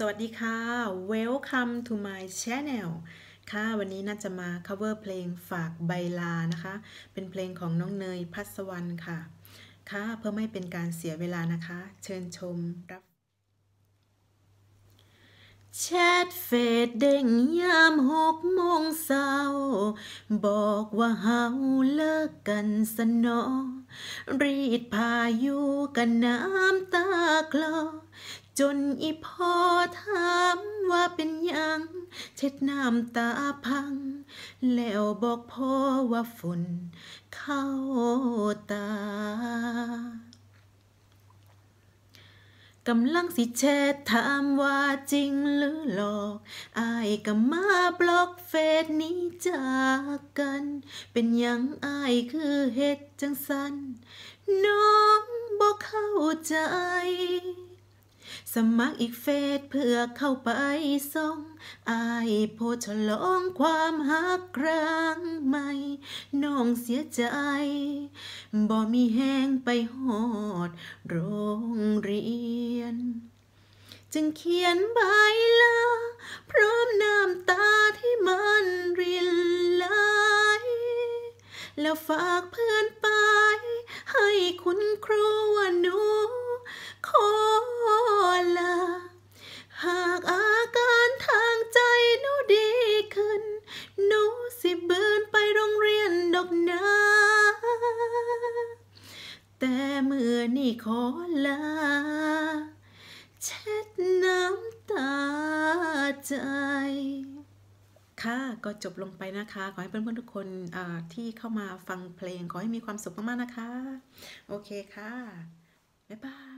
สวัสดีค่ะ Welcome to my channel ค่ะ วันนี้น่าจะมา cover เพลงฝากใบลานะคะ เป็นเพลงของน้องเนยพัศวรรณค่ะ ค่ะ เพื่อไม่เป็นการเสียเวลานะคะ เชิญชมรับแชทเฟดเด้งยามหกโมงเศร้าบอกว่าเฮาเลิกกันสนอ รีดพายุกันน้ำตาคลอจนอีพ่อถามว่าเป็นยัง เช็ดน้ำตาพัง แล้วบอกพ่อว่าฝนเข้าตากำลังสิแชทถามว่าจริงหรือหลอก อายก็มาบล็อกเฟซนี้จากกัน เป็นยังอายคือเฮ็ดจังสันน้องบอกเข้าใจสมัครอีกเฟซเพื่อเข้าไปส่งอายโพฉลองความหักครั้งใหม่ น้องเสียใจ บ่มีแห้งไปหอด โรงเรียน จึงเขียนใบลาพร้อมน้ำตาที่มันรินไหลแล้วฝากเพื่อนไปให้เมื่อนี่ขอลาเช็ดน้ำตาใจค่ะก็จบลงไปนะคะ ขอให้เพื่อนๆทุกคนที่เข้ามาฟังเพลง ขอให้มีความสุขมากๆนะคะ โอเคค่ะ บ๊ายบาย